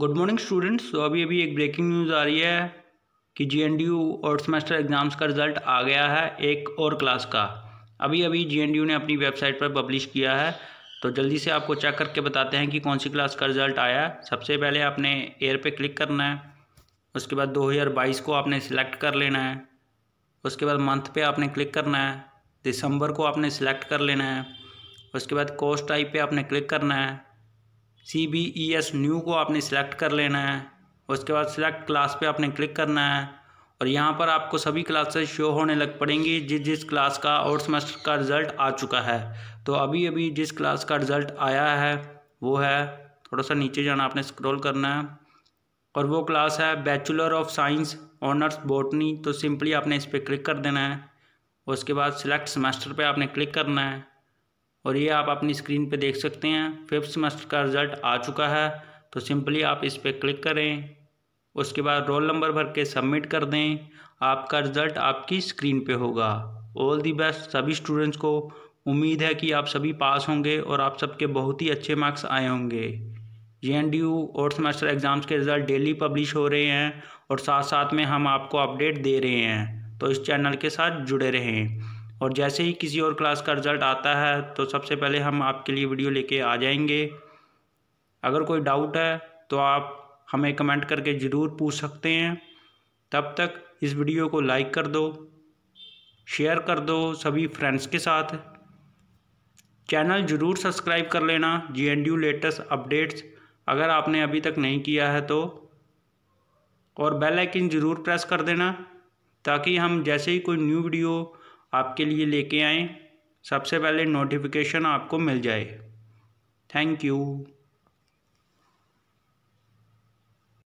good morning students तो अभी अभी एक ब्रेकिंग न्यूज़ आ रही है कि जे एन डी यू और सेमेस्टर एग्ज़ाम्स का रिज़ल्ट आ गया है एक और क्लास का अभी अभी जे एन डी यू ने अपनी वेबसाइट पर पब्लिश किया है तो जल्दी से आपको चेक करके बताते हैं कि कौन सी क्लास का रिज़ल्ट आया है सबसे पहले आपने एयर पे क्लिक करना है उसके बाद बाईस को आपने सेलेक्ट कर लेना है उसके बाद मंथ पर आपने क्लिक करना है दिसंबर को आपने सेलेक्ट कर लेना है उसके बाद कोर्स टाइप पर आपने क्लिक करना है C B E S new को आपने सेलेक्ट कर लेना है उसके बाद सेलेक्ट क्लास पे आपने क्लिक करना है और यहाँ पर आपको सभी क्लासेस शो होने लग पड़ेंगी जिस जिस क्लास का और सेमेस्टर का रिज़ल्ट आ चुका है तो अभी अभी जिस क्लास का रिज़ल्ट आया है वो है थोड़ा सा नीचे जाना आपने स्क्रॉल करना है और वो क्लास है bachelor of science honours botany तो सिंपली आपने इस पर क्लिक कर देना है उसके बाद सिलेक्ट सेमेस्टर पर आपने क्लिक करना है और ये आप अपनी स्क्रीन पे देख सकते हैं फिफ्थ सेमेस्टर का रिज़ल्ट आ चुका है तो सिंपली आप इस पर क्लिक करें उसके बाद रोल नंबर भर के सबमिट कर दें आपका रिज़ल्ट आपकी स्क्रीन पे होगा ऑल दी बेस्ट सभी स्टूडेंट्स को उम्मीद है कि आप सभी पास होंगे और आप सबके बहुत ही अच्छे मार्क्स आए होंगे जे एन डी यू और सेमेस्टर एग्ज़ाम्स के रिज़ल्ट डेली पब्लिश हो रहे हैं और साथ साथ में हम आपको अपडेट दे रहे हैं तो इस चैनल के साथ जुड़े रहें और जैसे ही किसी और क्लास का रिज़ल्ट आता है तो सबसे पहले हम आपके लिए वीडियो लेके आ जाएंगे अगर कोई डाउट है तो आप हमें कमेंट करके ज़रूर पूछ सकते हैं तब तक इस वीडियो को लाइक कर दो शेयर कर दो सभी फ्रेंड्स के साथ चैनल ज़रूर सब्सक्राइब कर लेना G N D U latest updates अगर आपने अभी तक नहीं किया है तो और बेल आइकन ज़रूर प्रेस कर देना ताकि हम जैसे ही कोई न्यू वीडियो आपके लिए लेके आएँ सबसे पहले नोटिफिकेशन आपको मिल जाए थैंक यू